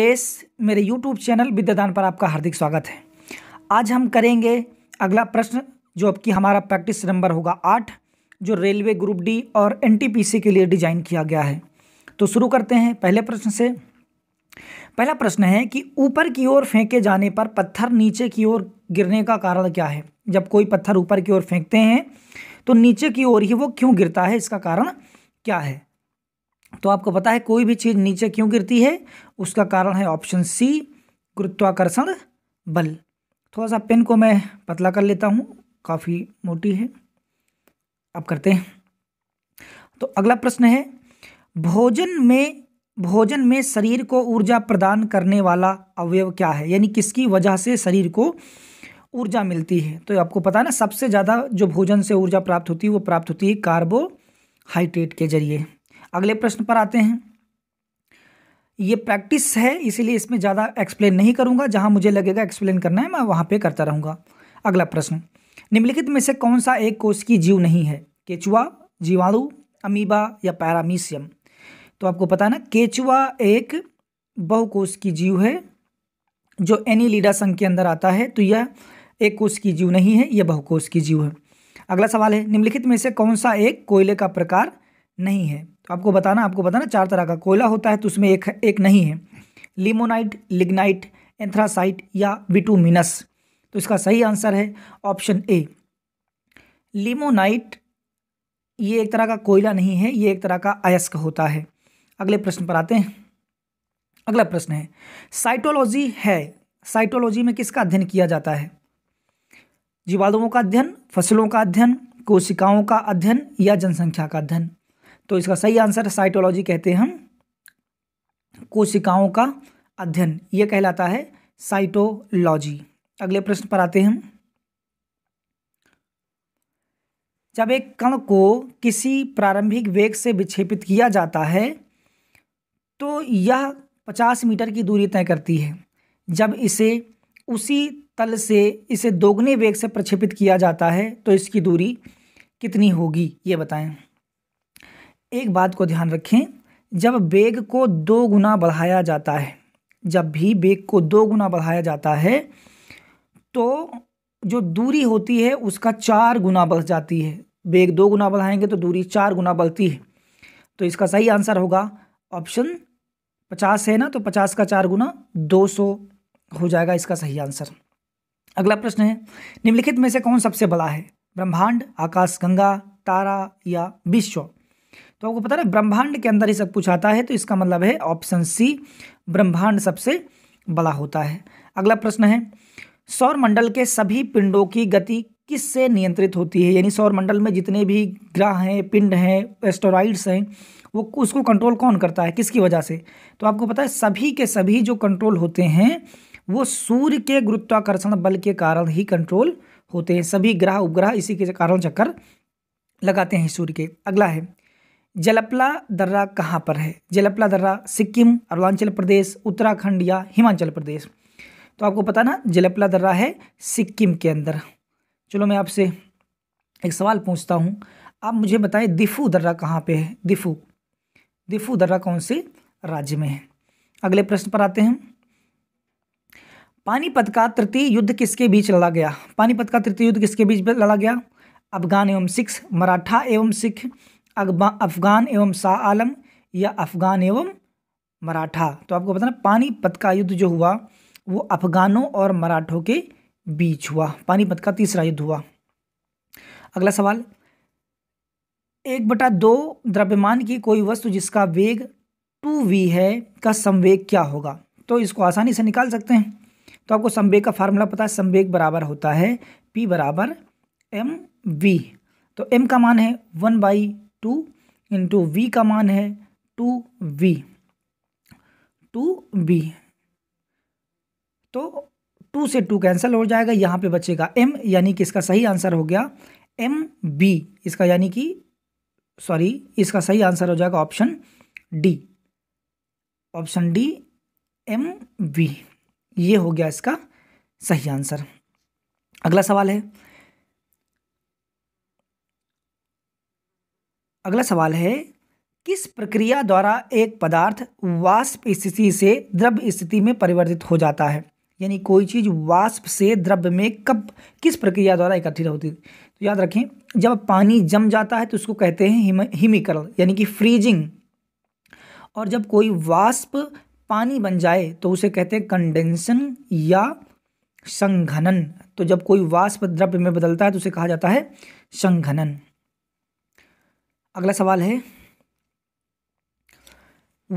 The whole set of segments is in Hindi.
एस मेरे यूट्यूब चैनल विद्यादान पर आपका हार्दिक स्वागत है आज हम करेंगे अगला प्रश्न जो अब की हमारा प्रैक्टिस नंबर होगा आठ जो रेलवे ग्रुप डी और एन के लिए डिजाइन किया गया है तो शुरू करते हैं पहले प्रश्न से पहला प्रश्न है कि ऊपर की ओर फेंके जाने पर पत्थर नीचे की ओर गिरने का कारण क्या है जब कोई पत्थर ऊपर की ओर फेंकते हैं तो नीचे की ओर ही वो क्यों गिरता है इसका कारण क्या है तो आपको पता है कोई भी चीज़ नीचे क्यों गिरती है उसका कारण है ऑप्शन सी गुरुत्वाकर्षण बल थोड़ा सा पेन को मैं पतला कर लेता हूँ काफ़ी मोटी है अब करते हैं तो अगला प्रश्न है भोजन में भोजन में शरीर को ऊर्जा प्रदान करने वाला अवयव क्या है यानी किसकी वजह से शरीर को ऊर्जा मिलती है तो आपको पता है ना सबसे ज़्यादा जो भोजन से ऊर्जा प्राप्त होती है वो प्राप्त होती है कार्बोहाइड्रेट के जरिए अगले प्रश्न पर आते हैं ये प्रैक्टिस है इसीलिए इसमें ज़्यादा एक्सप्लेन नहीं करूँगा जहाँ मुझे लगेगा एक्सप्लेन करना है मैं वहाँ पे करता रहूँगा अगला प्रश्न निम्नलिखित में से कौन सा एक कोष की जीव नहीं है केचुआ जीवाणु अमीबा या पैरामीशियम तो आपको पता है ना केचुआ एक बहुकोश की जीव है जो एनी लीडा संघ के अंदर आता है तो यह एक कोष की जीव नहीं है यह बहुकोश की जीव है अगला सवाल है निम्नलिखित में से कौन सा एक कोयले का प्रकार नहीं है आपको बताना आपको बताना चार तरह का कोयला होता है तो उसमें एक एक नहीं है लिमोनाइट लिग्नाइट एंथ्रासाइट या विटूमिनस तो इसका सही आंसर है ऑप्शन ए लिमोनाइट ये एक तरह का कोयला नहीं है ये एक तरह का अयस्क होता है अगले प्रश्न पर आते हैं अगला प्रश्न है साइटोलॉजी है साइटोलॉजी में किसका अध्ययन किया जाता है जीवाणुओं का अध्ययन फसलों का अध्ययन कोशिकाओं का अध्ययन या जनसंख्या का अध्ययन तो इसका सही आंसर साइटोलॉजी कहते हैं हम कोशिकाओं का अध्ययन ये कहलाता है साइटोलॉजी अगले प्रश्न पर आते हैं हम जब एक कण को किसी प्रारंभिक वेग से विक्षेपित किया जाता है तो यह पचास मीटर की दूरी तय करती है जब इसे उसी तल से इसे दोगुने वेग से प्रक्षेपित किया जाता है तो इसकी दूरी कितनी होगी ये बताएं एक बात को ध्यान रखें जब बेग को दो गुना बढ़ाया जाता है जब भी बेग को दो गुना बढ़ाया जाता है तो जो दूरी होती है उसका चार गुना बढ़ जाती है बेग दो गुना बढ़ाएंगे तो दूरी चार गुना बढ़ती है तो इसका सही आंसर होगा ऑप्शन पचास है ना तो पचास का चार गुना दो सौ हो जाएगा इसका सही आंसर अगला प्रश्न है निम्नलिखित में से कौन सबसे बड़ा है ब्रह्मांड आकाश गंगा तारा या विश्व तो आपको पता ना ब्रह्मांड के अंदर ही सब कुछ आता है तो इसका मतलब है ऑप्शन सी ब्रह्मांड सबसे बड़ा होता है अगला प्रश्न है सौर मंडल के सभी पिंडों की गति किससे नियंत्रित होती है यानी सौर मंडल में जितने भी ग्रह हैं पिंड हैं एस्टोराइड्स हैं वो उसको कंट्रोल कौन करता है किसकी वजह से तो आपको पता है सभी के सभी जो कंट्रोल होते हैं वो सूर्य के गुरुत्वाकर्षण बल के कारण ही कंट्रोल होते हैं सभी ग्रह उपग्रह इसी के कारण चक्कर लगाते हैं सूर्य के अगला है जलपला दर्रा कहाँ पर है जलपला दर्रा सिक्किम अरुणाचल प्रदेश उत्तराखंड या हिमाचल प्रदेश तो आपको पता ना जलपला दर्रा है सिक्किम के अंदर चलो मैं आपसे एक सवाल पूछता हूँ आप मुझे बताएं दिफू दर्रा कहाँ पे है दिफू दिफू दर्रा कौन से राज्य में है अगले प्रश्न पर आते हैं पानीपत का तृतीय युद्ध किसके बीच लड़ा गया पानीपत का तृतीय युद्ध किसके बीच लड़ा गया अफगान एवं सिख मराठा एवं सिख अफगान एवं शाह आलम या अफगान एवं मराठा तो आपको बताना पानीपत का युद्ध जो हुआ वो अफगानों और मराठों के बीच हुआ पानीपत का तीसरा युद्ध हुआ अगला सवाल एक बटा दो द्रव्यमान की कोई वस्तु जिसका वेग टू वी है का संवेग क्या होगा तो इसको आसानी से निकाल सकते हैं तो आपको संवेग का फार्मूला पता है संवेग बराबर होता है पी बराबर एम वी तो एम का मान है one by two into V का मान है टू वी टू वी तो टू से टू कैंसिल हो जाएगा यहाँ पे बचेगा एम यानी कि इसका सही आंसर हो गया एम बी इसका यानी कि सॉरी इसका सही आंसर हो जाएगा option D option D M B ये हो गया इसका सही आंसर अगला सवाल है अगला सवाल है किस प्रक्रिया द्वारा एक पदार्थ वाष्प स्थिति से द्रव्य स्थिति में परिवर्तित हो जाता है यानी कोई चीज़ वाष्प से द्रव्य में कब किस प्रक्रिया द्वारा एकत्रित होती है तो याद रखें जब पानी जम जाता है तो उसको कहते हैं हिम हिमीकरण यानी कि फ्रीजिंग और जब कोई वाष्प पानी बन जाए तो उसे कहते हैं कंडेंसन या संघनन तो जब कोई वाष्प द्रव्य में बदलता है तो उसे कहा जाता है संघनन अगला सवाल है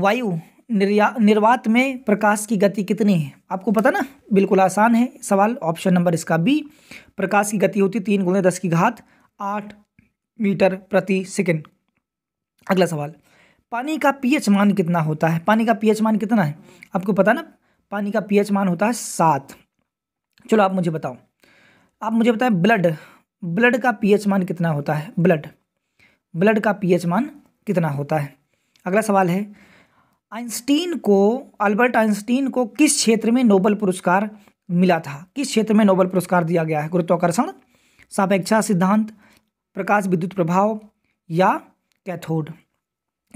वायु निर्या निर्वात में प्रकाश की गति कितनी है आपको पता ना बिल्कुल आसान है सवाल ऑप्शन नंबर इसका बी प्रकाश की गति होती तीन गुणे दस की घात आठ मीटर प्रति सेकंड अगला सवाल पानी का पीएच मान कितना होता है पानी का पीएच मान कितना है आपको पता ना पानी का पीएच मान होता है सात चलो आप मुझे बताओ आप मुझे बताएं ब्लड ब्लड का पीएच मान कितना होता है ब्लड ब्लड का पीएच मान कितना होता है अगला सवाल है आइंस्टीन को अल्बर्ट आइंस्टीन को किस क्षेत्र में नोबल पुरस्कार मिला था किस क्षेत्र में नोबल पुरस्कार दिया गया है गुरुत्वाकर्षण सापेक्षा सिद्धांत प्रकाश विद्युत प्रभाव या कैथोड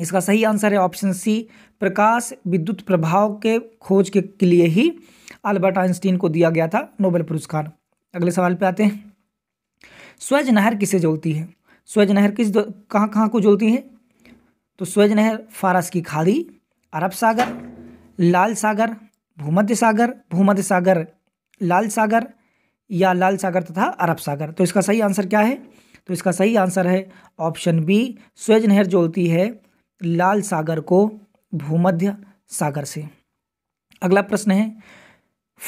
इसका सही आंसर है ऑप्शन सी प्रकाश विद्युत प्रभाव के खोज के, लिए ही अल्बर्ट आइंस्टीन को दिया गया था नोबेल पुरस्कार अगले सवाल पे आते हैं स्वेज नहर किसे जोड़ती है स्वेज नहर किस कहाँ कहाँ को जोड़ती है तो स्वेज नहर फारस की खाड़ी अरब सागर लाल सागर भूमध्य सागर भूमध्य सागर लाल सागर या लाल सागर तथा अरब सागर तो इसका सही आंसर क्या है तो इसका सही आंसर है ऑप्शन बी स्वेज नहर जोड़ती है लाल सागर को भूमध्य सागर से अगला प्रश्न है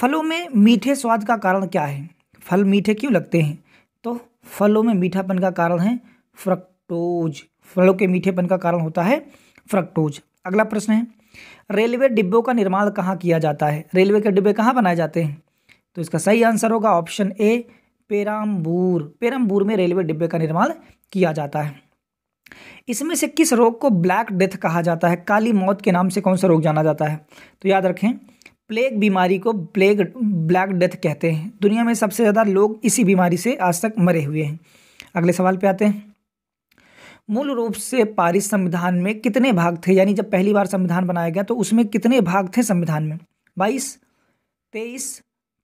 फलों में मीठे स्वाद का कारण क्या है फल मीठे क्यों लगते हैं तो फलों में मीठापन का कारण है फ्रक्टोज फलों के मीठेपन का कारण होता है फ्रक्टोज अगला प्रश्न है रेलवे डिब्बों का निर्माण कहाँ किया जाता है रेलवे के डिब्बे कहाँ बनाए जाते हैं तो इसका सही आंसर होगा ऑप्शन ए पेराम्बूर पेराम्बूर में रेलवे डिब्बे का निर्माण किया जाता है इसमें से किस रोग को ब्लैक डेथ कहा जाता है काली मौत के नाम से कौन सा रोग जाना जाता है तो याद रखें प्लेग बीमारी को प्लेग ब्लैक डेथ कहते हैं दुनिया में सबसे ज़्यादा लोग इसी बीमारी से आज तक मरे हुए हैं अगले सवाल पे आते हैं मूल रूप से पारिस संविधान में कितने भाग थे यानी जब पहली बार संविधान बनाया गया तो उसमें कितने भाग थे संविधान में बाईस तेईस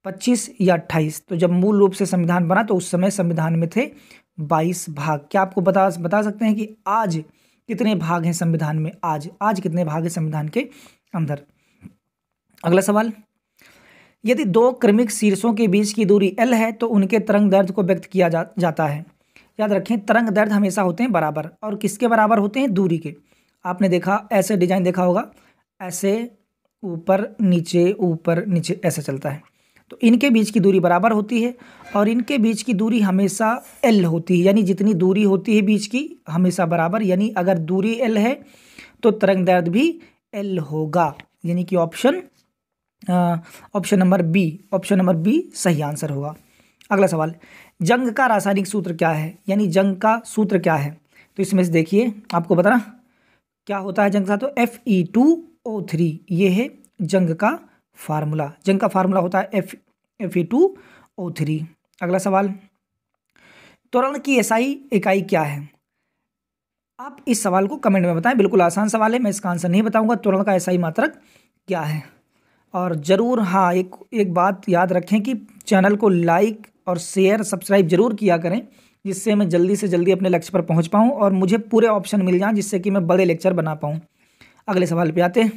पच्चीस या अट्ठाईस तो जब मूल रूप से संविधान बना तो उस समय संविधान में थे बाईस भाग क्या आपको बता बता सकते हैं कि आज कितने भाग हैं संविधान में आज आज कितने भाग हैं संविधान के अंदर अगला सवाल यदि दो क्रमिक शीर्षों के बीच की दूरी एल है तो उनके तरंग दर्द को व्यक्त किया जा, जाता है याद रखें तरंग दर्द हमेशा होते हैं बराबर और किसके बराबर होते हैं दूरी के आपने देखा ऐसे डिजाइन देखा होगा ऐसे ऊपर नीचे ऊपर नीचे ऐसे चलता है तो इनके बीच की दूरी बराबर होती है और इनके बीच की दूरी हमेशा एल होती है यानी जितनी दूरी होती है बीच की हमेशा बराबर यानी अगर दूरी एल है तो तरंग दर्द भी एल होगा यानी कि option option number B option number B सही आंसर होगा अगला सवाल जंग का रासायनिक सूत्र क्या है यानी जंग का सूत्र क्या है तो इसमें से देखिए आपको बताना क्या होता है जंग का तो F E two O three ये है जंग का फार्मूला जंग का फार्मूला होता है F F E two O three अगला सवाल त्वरण की एसआई इकाई क्या है आप इस सवाल को कमेंट में बताएं बिल्कुल आसान सवाल है मैं इसका आंसर नहीं बताऊंगा त्वरण का एसआई मात्रक क्या है और ज़रूर हाँ एक एक बात याद रखें कि चैनल को लाइक और शेयर सब्सक्राइब ज़रूर किया करें जिससे मैं जल्दी से जल्दी अपने लक्ष्य पर पहुंच पाऊं और मुझे पूरे ऑप्शन मिल जाएं जिससे कि मैं बड़े लेक्चर बना पाऊं अगले सवाल पे आते हैं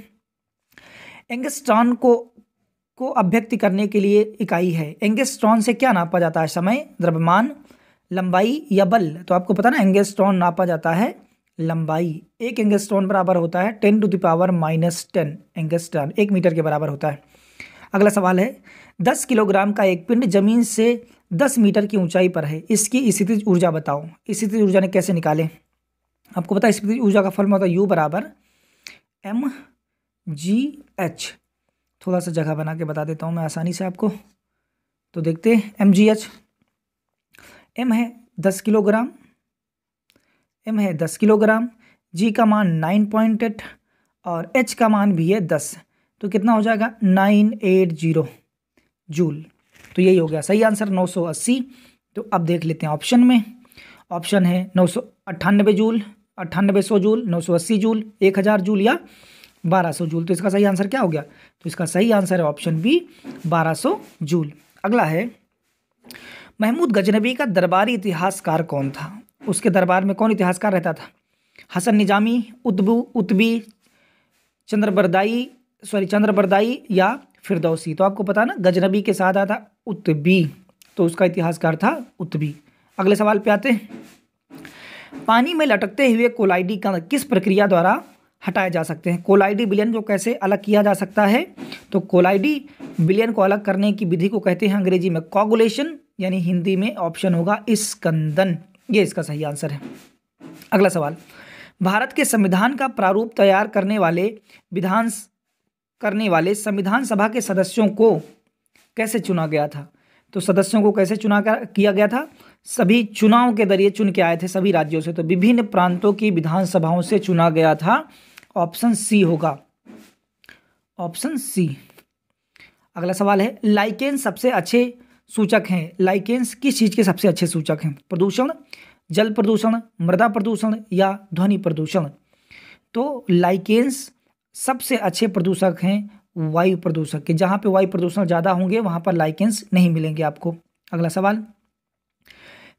एंगस्ट्रॉन को को अभ्यक्त करने के लिए इकाई है एंगेस्ट्रॉन से क्या नापा जाता है समय द्रव्यमान लंबाई या बल तो आपको पता ना एंगेस्ट्रॉन नापा जाता है लंबाई एक एंगस्टोन बराबर होता है ten to the power minus ten angstrom एक मीटर के बराबर होता है अगला सवाल है दस किलोग्राम का एक पिंड जमीन से दस मीटर की ऊंचाई पर है इसकी स्थिति ऊर्जा बताओ स्थिति ऊर्जा ने कैसे निकालें आपको पता है स्थिति ऊर्जा का फॉर्मूला होता है यू बराबर एम जी एच थोड़ा सा जगह बना के बता देता हूँ मैं आसानी से आपको तो देखते हैं एम जी एच एम है दस किलोग्राम एम है दस किलोग्राम जी का मान नाइन पॉइंट एट और एच का मान भी है दस तो कितना हो जाएगा नाइन एट जीरो जूल तो यही हो गया सही आंसर नौ सौ अस्सी तो अब देख लेते हैं ऑप्शन में ऑप्शन है नौ सौ अट्ठानबे जूल अट्ठानबे सौ जूल नौ सौ अस्सी जूल एक हज़ार जूल या बारह सौ जूल तो इसका सही आंसर क्या हो गया तो इसका सही आंसर है ऑप्शन बी बारह सौ जूल अगला है महमूद गजनबी का दरबारी इतिहासकार कौन था उसके दरबार में कौन इतिहासकार रहता था हसन निजामी उतबू उतबी चंद्र बरदाई सॉरी चंद्र बरदाई या फिरदौसी तो आपको पता ना गजनबी के साथ आता उतबी तो उसका इतिहासकार था उत्बी अगले सवाल पे आते हैं पानी में लटकते हुए कोलाइडी का किस प्रक्रिया द्वारा हटाए जा सकते हैं कोलाइडी बिलियन को कैसे अलग किया जा सकता है तो कोलाइडी बिलियन को अलग करने की विधि को कहते हैं अंग्रेजी में कॉगुलेशन यानी हिंदी में ऑप्शन होगा स्कंदन ये इसका सही आंसर है अगला सवाल भारत के संविधान का प्रारूप तैयार करने वाले विधान करने वाले संविधान सभा के सदस्यों को कैसे चुना गया था तो सदस्यों को कैसे चुना किया गया था सभी चुनाव के जरिए चुन के आए थे सभी राज्यों से तो विभिन्न प्रांतों की विधानसभाओं से चुना गया था ऑप्शन सी होगा ऑप्शन सी अगला सवाल है लाइकेन सबसे अच्छे सूचक हैं लाइकेंस किस चीज़ के सबसे अच्छे सूचक हैं प्रदूषण जल प्रदूषण मृदा प्रदूषण या ध्वनि प्रदूषण तो लाइकेंस सबसे अच्छे प्रदूषक हैं वायु प्रदूषक के जहाँ पे वायु प्रदूषण ज़्यादा होंगे वहाँ पर लाइकेंस नहीं मिलेंगे आपको अगला सवाल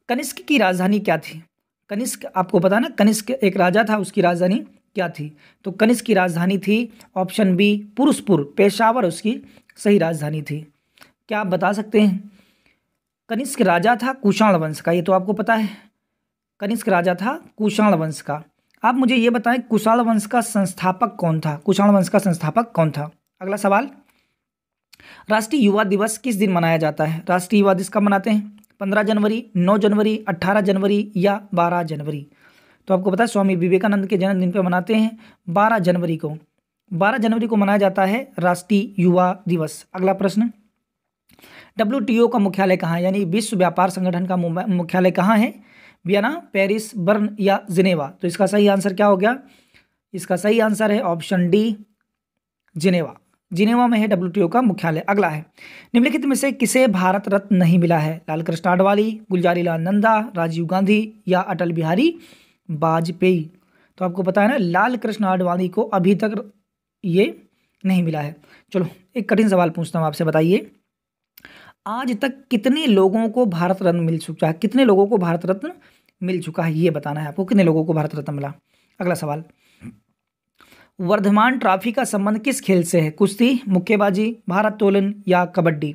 कनिष्क की राजधानी क्या थी कनिष्क आपको पता ना कनिष्क एक राजा था उसकी राजधानी क्या थी तो कनिष्क की राजधानी थी ऑप्शन बी पुरुषपुर पेशावर उसकी सही राजधानी थी क्या आप बता सकते हैं कनिष्क राजा था कुषाण वंश का ये तो आपको पता है कनिष्क राजा था कुषाण वंश का आप मुझे ये बताएं कुषाण वंश का संस्थापक कौन था कुषाण वंश का संस्थापक कौन था अगला सवाल राष्ट्रीय युवा दिवस किस दिन मनाया जाता है राष्ट्रीय युवा दिवस कब मनाते हैं पंद्रह जनवरी नौ जनवरी अट्ठारह जनवरी या बारह जनवरी तो आपको पता है स्वामी विवेकानंद के जन्मदिन पर मनाते हैं बारह जनवरी को बारह जनवरी को मनाया जाता है राष्ट्रीय युवा दिवस अगला प्रश्न डब्ल्यू का मुख्यालय कहाँ है यानी विश्व व्यापार संगठन का मुख्यालय कहाँ है वियना पेरिस बर्न या जिनेवा तो इसका सही आंसर क्या हो गया इसका सही आंसर है ऑप्शन डी जिनेवा जिनेवा में है डब्ल्यू का मुख्यालय अगला है निम्नलिखित में से किसे भारत रत्न नहीं मिला है लाल कृष्ण आडवाणी गुलजारी लाल नंदा राजीव गांधी या अटल बिहारी वाजपेयी तो आपको पता है ना लाल कृष्ण आडवाणी को अभी तक ये नहीं मिला है चलो एक कठिन सवाल पूछता हूँ आपसे बताइए आज तक कितने लोगों को भारत रत्न मिल चुका है कितने लोगों को भारत रत्न मिल चुका है ये बताना है आपको कितने लोगों को भारत रत्न मिला अगला सवाल वर्धमान ट्रॉफी का संबंध किस खेल से है कुश्ती मुक्केबाजी भारत्तोलन या कबड्डी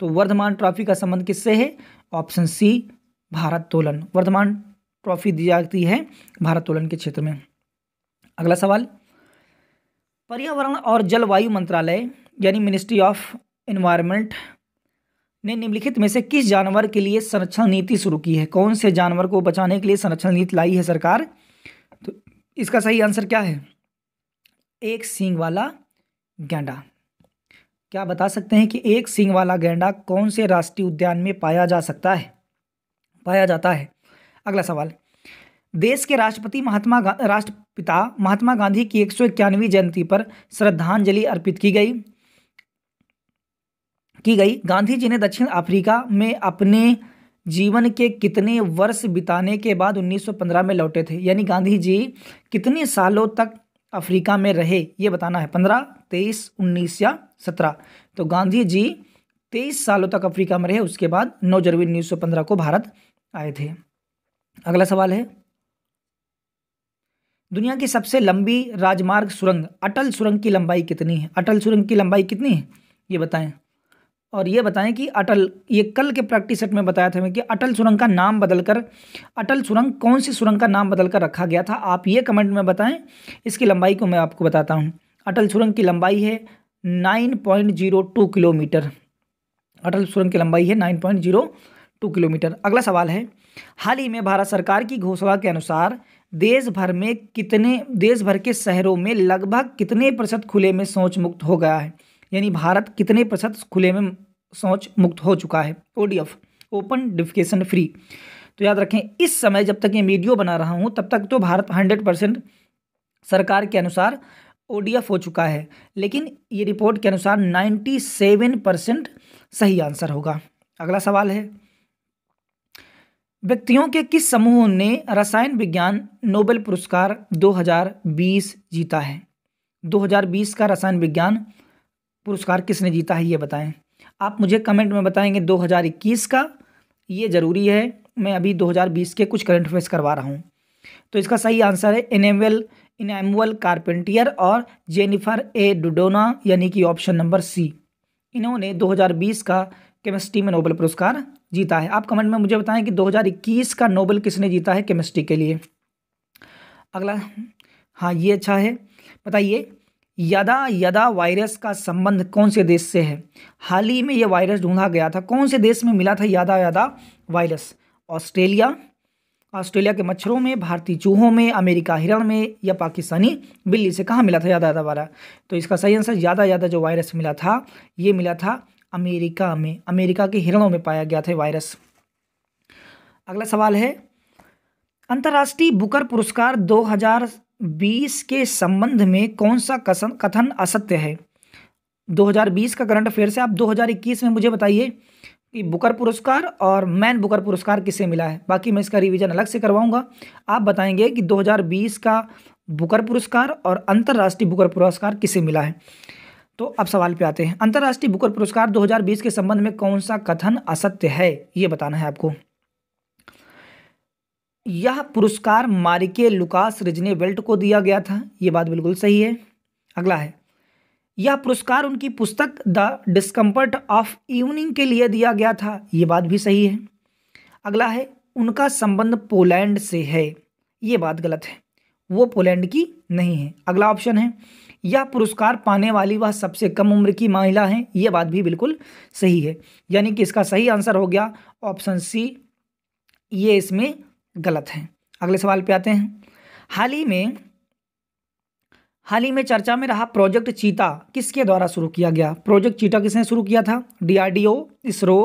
तो वर्धमान ट्रॉफी का संबंध किससे है ऑप्शन सी भारत्तोलन वर्धमान ट्रॉफी दी जाती है भारत्तोलन के क्षेत्र में अगला सवाल पर्यावरण और जलवायु मंत्रालय यानी मिनिस्ट्री ऑफ एनवायरमेंट ने निम्नलिखित में से किस जानवर के लिए संरक्षण नीति शुरू की है कौन से जानवर को बचाने के लिए संरक्षण नीति लाई है सरकार तो इसका सही आंसर क्या है एक सींग वाला गैंडा क्या बता सकते हैं कि एक सींग वाला गैंडा कौन से राष्ट्रीय उद्यान में पाया जा सकता है पाया जाता है अगला सवाल देश के राष्ट्रपति महात्मा राष्ट्रपिता महात्मा गांधी की एक जयंती पर श्रद्धांजलि अर्पित की गई की गई गांधी जी ने दक्षिण अफ्रीका में अपने जीवन के कितने वर्ष बिताने के बाद 1915 में लौटे थे यानी गांधी जी कितने सालों तक अफ्रीका में रहे ये बताना है पंद्रह तेईस उन्नीस या सत्रह तो गांधी जी तेईस सालों तक अफ्रीका में रहे उसके बाद नौ जनवरी उन्नीस सौ पंद्रह को भारत आए थे अगला सवाल है दुनिया की सबसे लंबी राजमार्ग सुरंग अटल सुरंग की लंबाई कितनी है अटल सुरंग की लंबाई कितनी है ये बताएं और ये बताएं कि अटल ये कल के प्रैक्टिस सेट में बताया था मैं कि अटल सुरंग का नाम बदलकर अटल सुरंग कौन सी सुरंग का नाम बदलकर रखा गया था आप ये कमेंट में बताएं इसकी लंबाई को मैं आपको बताता हूँ अटल सुरंग की लंबाई है nine point zero two kilometre Atal सुरंग की लंबाई है nine point zero two kilometre अगला सवाल है हाल ही में भारत सरकार की घोषणा के अनुसार देश भर में कितने देश भर के शहरों में लगभग कितने प्रतिशत खुले में शौच मुक्त हो गया है यानी भारत कितने प्रतिशत खुले में शौच मुक्त हो चुका है ओडीएफ ओपन डिफिकेशन फ्री तो याद रखें इस समय जब तक ये वीडियो बना रहा हूँ तब तक तो भारत हंड्रेड परसेंट सरकार के अनुसार ओडीएफ हो चुका है लेकिन ये रिपोर्ट के अनुसार नाइन्टी सेवन परसेंट सही आंसर होगा अगला सवाल है व्यक्तियों के किस समूह ने रसायन विज्ञान नोबेल पुरस्कार 2020 जीता है 2020 का रसायन विज्ञान पुरस्कार किसने जीता है ये बताएं आप मुझे कमेंट में बताएंगे 2021 का ये ज़रूरी है मैं अभी 2020 के कुछ करंट अफेयर्स करवा रहा हूँ तो इसका सही आंसर है इनेमल इनेमुअल कारपेंटियर और जेनिफर ए डुडोना यानी कि ऑप्शन नंबर सी इन्होंने 2020 का केमिस्ट्री में नोबल पुरस्कार जीता है आप कमेंट में मुझे बताएं कि 2021 का नोबल किसने जीता है केमिस्ट्री के लिए अगला हाँ ये अच्छा है बताइए यदा यदा वायरस का संबंध कौन से देश से है हाल ही में यह वायरस ढूंढा गया था कौन से देश में मिला था यदा यदा वायरस ऑस्ट्रेलिया ऑस्ट्रेलिया के मच्छरों में भारतीय चूहों में अमेरिका हिरण में या पाकिस्तानी बिल्ली से कहाँ मिला था यादा यादा वाला तो इसका सही आंसर ज़्यादा ज़्यादा जो वायरस मिला था ये मिला था अमेरिका में अमेरिका के हिरणों में पाया गया था वायरस अगला सवाल है अंतर्राष्ट्रीय बुकर पुरस्कार बीस के संबंध में कौन सा कसन कथन असत्य है 2020 का करंट अफेयर से आप 2021 में मुझे बताइए कि बुकर पुरस्कार और मैन बुकर पुरस्कार किसे मिला है बाकी मैं इसका रिवीजन अलग से करवाऊंगा आप बताएंगे कि 2020 का बुकर पुरस्कार और अंतर्राष्ट्रीय बुकर पुरस्कार किसे मिला है तो अब सवाल पे आते हैं अंतर्राष्ट्रीय बुकर पुरस्कार 2020 के संबंध में कौन सा कथन असत्य है ये बताना है आपको यह पुरस्कार मारिके लुकास रिजने वेल्ट को दिया गया था ये बात बिल्कुल सही है अगला है यह पुरस्कार उनकी पुस्तक द डिस्कम्फर्ट ऑफ इवनिंग के लिए दिया गया था ये बात भी सही है अगला है उनका संबंध पोलैंड से है ये बात गलत है वो पोलैंड की नहीं है अगला ऑप्शन है यह पुरस्कार पाने वाली वह सबसे कम उम्र की महिला है ये बात भी बिल्कुल सही है यानी कि इसका सही आंसर हो गया ऑप्शन सी ये इसमें गलत हैं अगले सवाल पे आते हैं हाल ही में हाल ही में चर्चा में रहा प्रोजेक्ट चीता किसके द्वारा शुरू किया गया प्रोजेक्ट चीता किसने शुरू किया था डीआरडीओ इसरो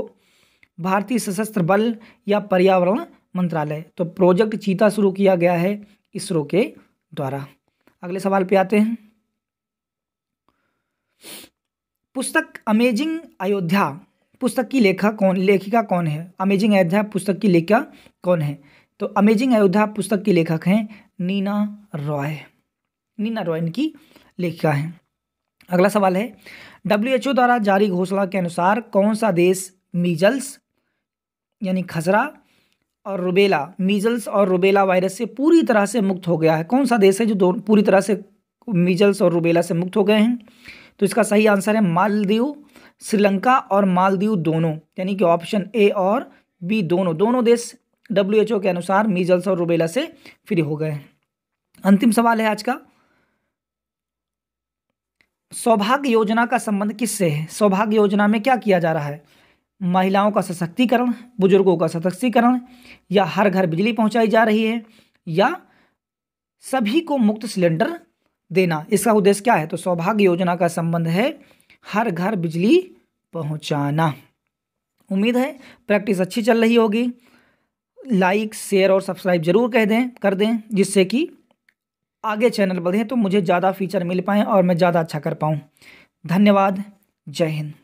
भारतीय सशस्त्र बल या पर्यावरण मंत्रालय तो प्रोजेक्ट चीता शुरू किया गया है इसरो के द्वारा अगले सवाल पे आते हैं पुस्तक अमेजिंग अयोध्या पुस्तक की लेखा कौन लेखिका कौन है अमेजिंग अयोध्या पुस्तक की लेखिका कौन है तो अमेजिंग अयोध्या पुस्तक के लेखक हैं नीना रॉय नीना रॉय इनकी लेखिका हैं अगला सवाल है डब्ल्यू द्वारा जारी घोषणा के अनुसार कौन सा देश मीजल्स यानी खजरा और रुबेला मीजल्स और रुबेला वायरस से पूरी तरह से मुक्त हो गया है कौन सा देश है जो दोनों पूरी तरह से मीजल्स और रुबेला से मुक्त हो गए हैं तो इसका सही आंसर है मालदीव श्रीलंका और मालदीव दोनों यानी कि ऑप्शन ए और बी दोनों दोनों देश डब्ल्यू के अनुसार मीजल्स और रूबेला से फ्री हो गए अंतिम सवाल है आज का सौभाग्य योजना का संबंध किससे है सौभाग्य योजना में क्या किया जा रहा है महिलाओं का सशक्तिकरण बुजुर्गों का सशक्तिकरण या हर घर बिजली पहुंचाई जा रही है या सभी को मुक्त सिलेंडर देना इसका उद्देश्य क्या है तो सौभाग्य योजना का संबंध है हर घर बिजली पहुंचाना उम्मीद है प्रैक्टिस अच्छी चल रही होगी लाइक शेयर और सब्सक्राइब जरूर कह दें कर दें जिससे कि आगे चैनल बढ़ें तो मुझे ज़्यादा फीचर मिल पाएँ और मैं ज़्यादा अच्छा कर पाऊँ धन्यवाद जय हिंद